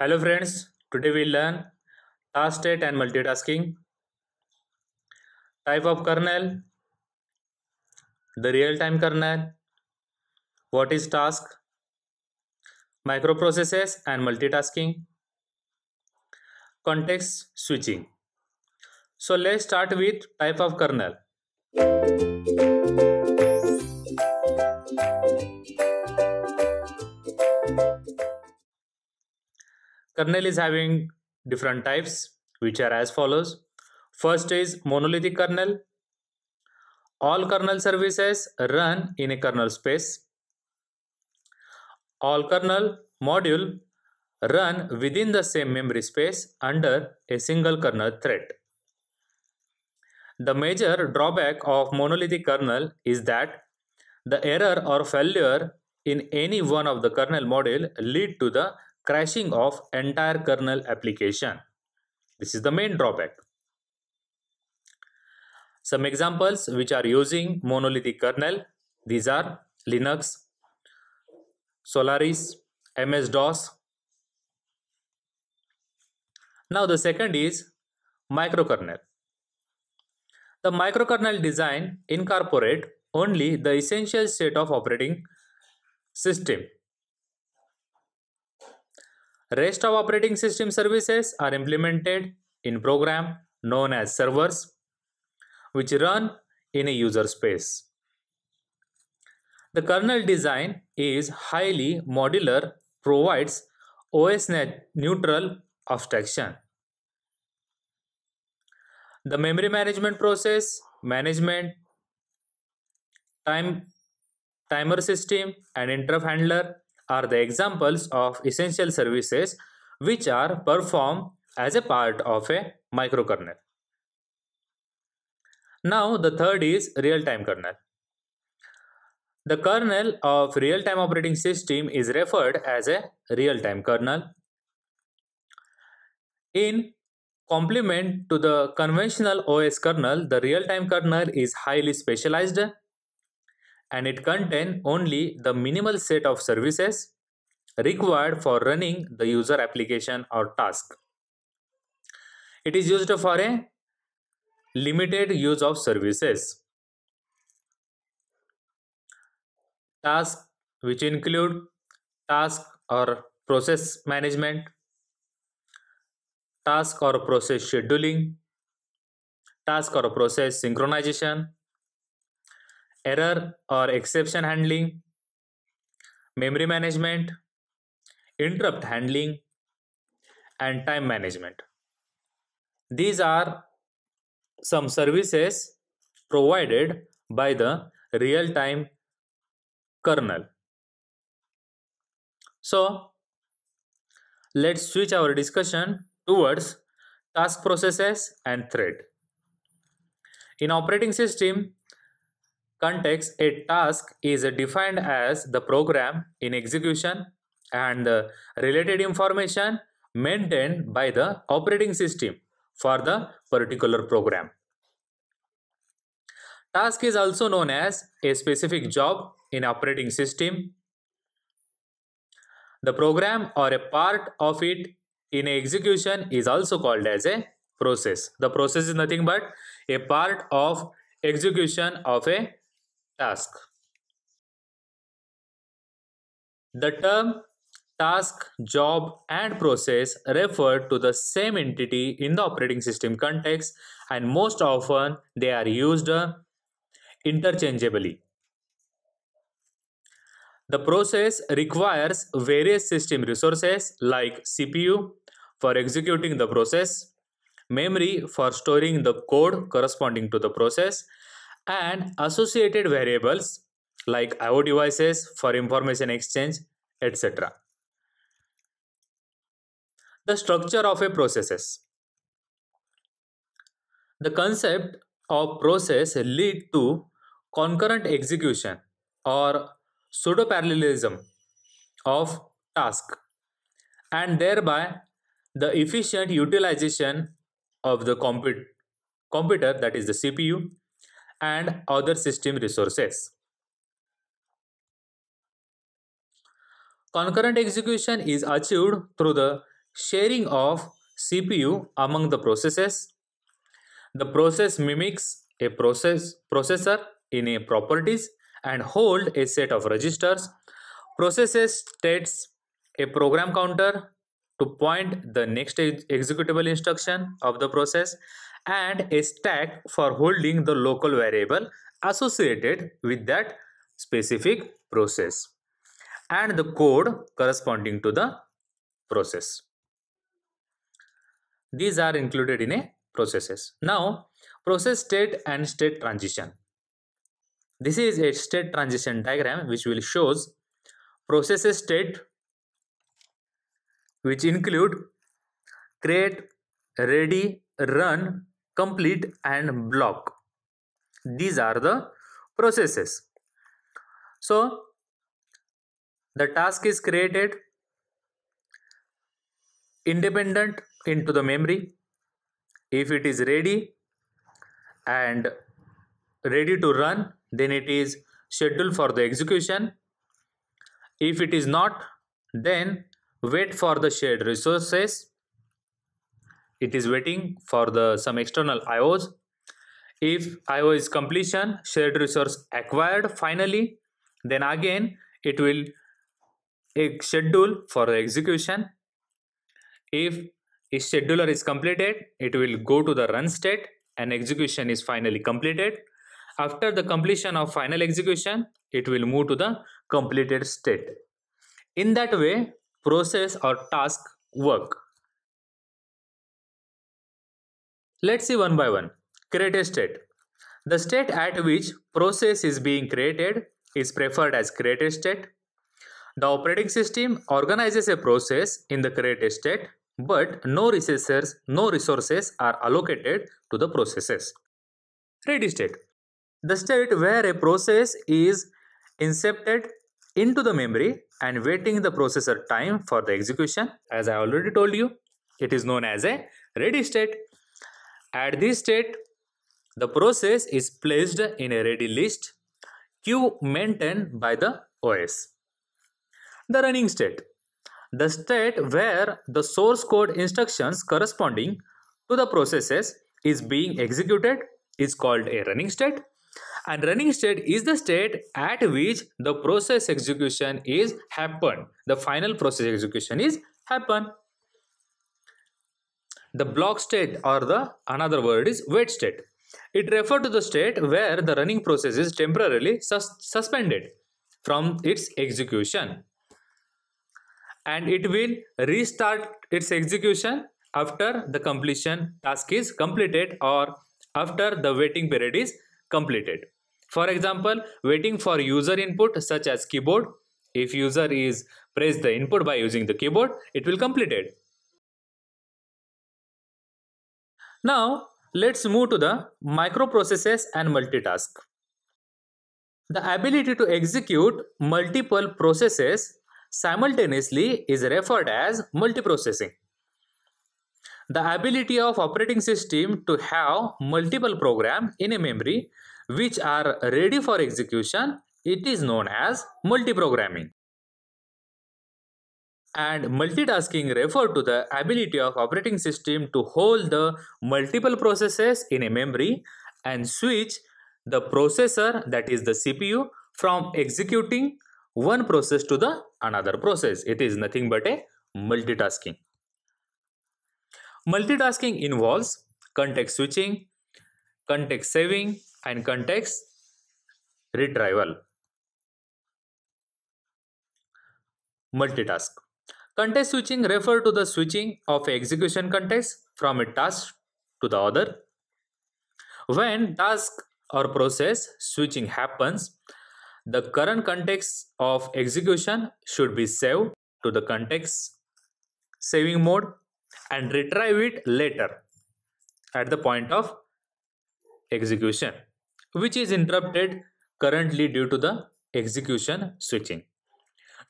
hello friends today we learn task state and multitasking type of kernel the real time kernel what is task microprocesses and multitasking context switching so let's start with type of kernel Kernel is mm-hmm. having different types, which are as follows. First is monolithic kernel. All kernel services run in a kernel space. All kernel module run within the same memory space under a single kernel thread. The major drawback of monolithic kernel is that the error or failure in any one of the kernel module lead to the crashing of entire kernel application. This is the main drawback. Some examples which are using monolithic kernel, these are Linux, Solaris, MS-DOS. Now the second is microkernel. The microkernel design incorporate only the essential set of operating system Rest of operating system services are implemented in program known as servers which run in a user space. The kernel design is highly modular, provides OS neutral abstraction. The memory management process, management, time timer system and interrupt handler are the examples of essential services which are performed as a part of a microkernel. Now the third is real-time kernel. The kernel of real-time operating system is referred as a real-time kernel. In complement to the conventional OS kernel, the real-time kernel is highly specialized and it contain only the minimal set of services required for running the user application or task. It is used for a limited use of services. Tasks which include task or process management, task or process scheduling, task or process synchronization, error or exception handling, memory management, interrupt handling, and time management. These are some services provided by the real time kernel. So, let's switch our discussion towards task processes and thread. In operating system, context, a task is defined as the program in execution and the related information maintained by the operating system for the particular program. Task is also known as a specific job in operating system. The program or a part of it in execution is also called as a process. The process is nothing but a part of execution of a task. The term task, job, and process refer to the same entity in the operating system context, and most often they are used uh, interchangeably. The process requires various system resources like CPU for executing the process, memory for storing the code corresponding to the process, and associated variables like IO devices for information exchange, etc. The structure of a processes. The concept of process lead to concurrent execution or pseudo parallelism of task and thereby the efficient utilization of the compute computer that is the CPU and other system resources. Concurrent execution is achieved through the sharing of CPU among the processes. The process mimics a process processor in a properties and hold a set of registers. Processes states a program counter to point the next executable instruction of the process and a stack for holding the local variable associated with that specific process and the code corresponding to the process. These are included in a processes. Now process state and state transition. This is a state transition diagram which will shows processes state which include create, ready, run complete and block these are the processes so the task is created independent into the memory if it is ready and ready to run then it is scheduled for the execution if it is not then wait for the shared resources it is waiting for the some external IOs. If IO is completion, shared resource acquired finally, then again it will schedule for execution. If a scheduler is completed, it will go to the run state and execution is finally completed. After the completion of final execution, it will move to the completed state. In that way, process or task work Let's see one by one. Create state. The state at which process is being created is preferred as create state. The operating system organizes a process in the create state, but no resources, no resources are allocated to the processes. Ready state. The state where a process is incepted into the memory and waiting the processor time for the execution, as I already told you, it is known as a ready state. At this state, the process is placed in a ready list Q maintained by the OS. The running state. The state where the source code instructions corresponding to the processes is being executed is called a running state and running state is the state at which the process execution is happened the final process execution is happened the block state or the another word is wait state. It refers to the state where the running process is temporarily sus suspended from its execution and it will restart its execution after the completion task is completed or after the waiting period is completed. For example, waiting for user input such as keyboard. If user is press the input by using the keyboard, it will complete it. Now let's move to the microprocessors and multitask. The ability to execute multiple processes simultaneously is referred as multiprocessing. The ability of operating system to have multiple programs in a memory which are ready for execution, it is known as multiprogramming and multitasking refer to the ability of operating system to hold the multiple processes in a memory and switch the processor that is the CPU from executing one process to the another process. It is nothing but a multitasking. Multitasking involves context switching, context saving and context retrieval. Multitask. Context switching refer to the switching of execution context from a task to the other. When task or process switching happens, the current context of execution should be saved to the context saving mode and retrieve it later at the point of execution which is interrupted currently due to the execution switching.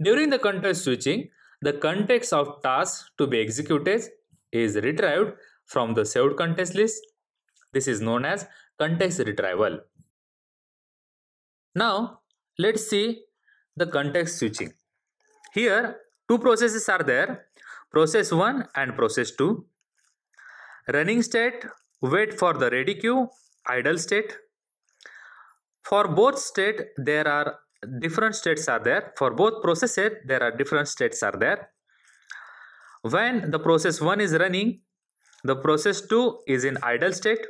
During the context switching, the context of tasks to be executed is retrieved from the saved context list. This is known as context retrieval. Now, let's see the context switching. Here, two processes are there, process 1 and process 2. Running state, wait for the ready queue, idle state. For both state, there are different states are there for both processes there are different states are there when the process 1 is running the process 2 is in idle state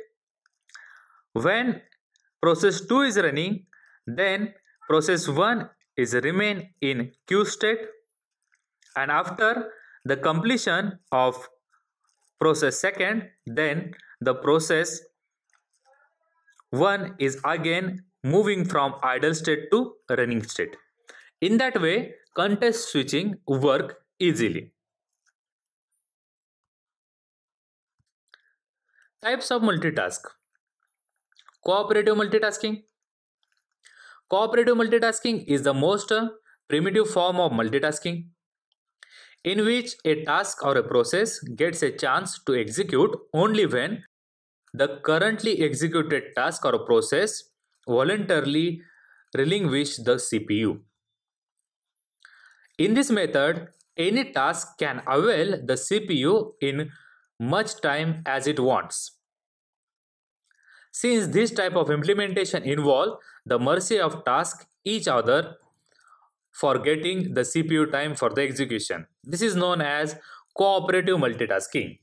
when process 2 is running then process 1 is remain in q state and after the completion of process second then the process 1 is again moving from idle state to running state. In that way, context switching work easily. Types of multitask. Cooperative multitasking. Cooperative multitasking is the most primitive form of multitasking in which a task or a process gets a chance to execute only when the currently executed task or process voluntarily relinquish the CPU. In this method, any task can avail the CPU in much time as it wants. Since this type of implementation involve the mercy of task each other for getting the CPU time for the execution. This is known as cooperative multitasking.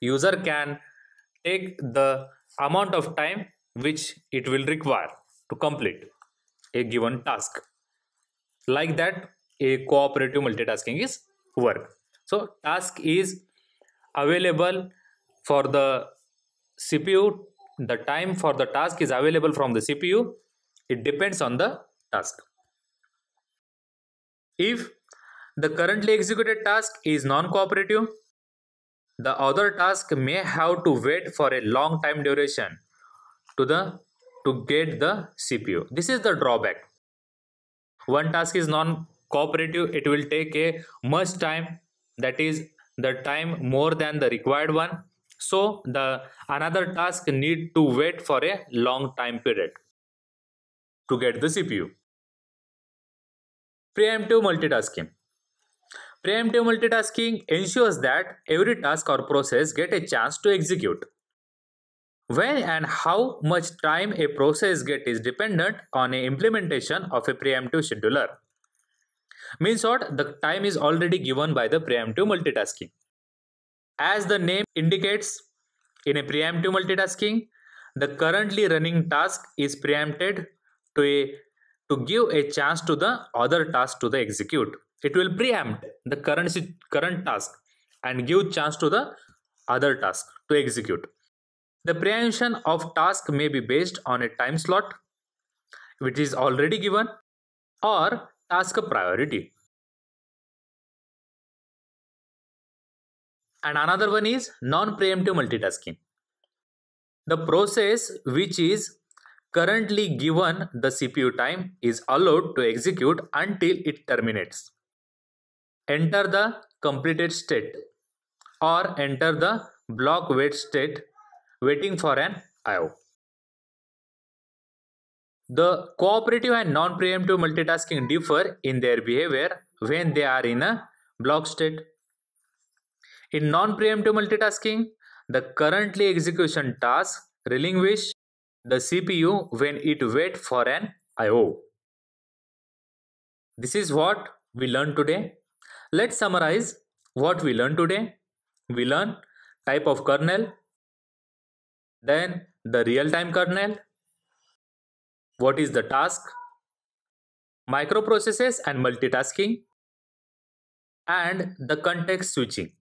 User can take the amount of time which it will require to complete a given task. Like that, a cooperative multitasking is work. So, task is available for the CPU, the time for the task is available from the CPU. It depends on the task. If the currently executed task is non-cooperative, the other task may have to wait for a long time duration to the to get the CPU. This is the drawback. One task is non-cooperative, it will take a much time that is the time more than the required one. So the another task need to wait for a long time period to get the CPU. Preemptive multitasking. Preemptive multitasking ensures that every task or process get a chance to execute. When and how much time a process get is dependent on a implementation of a preemptive scheduler. Means what? The time is already given by the preemptive multitasking. As the name indicates, in a preemptive multitasking, the currently running task is preempted to, a, to give a chance to the other task to the execute. It will preempt the current, current task and give chance to the other task to execute. The preemption of task may be based on a time slot which is already given or task priority. And another one is non-preemptive multitasking. The process which is currently given the CPU time is allowed to execute until it terminates. Enter the completed state or enter the block wait state waiting for an IO. The cooperative and non-preemptive multitasking differ in their behavior when they are in a block state. In non-preemptive multitasking, the currently execution task relinquish the CPU when it wait for an IO. This is what we learned today. Let's summarize what we learned today. We learned type of kernel, then the real-time kernel. What is the task? Microprocesses and multitasking. And the context switching.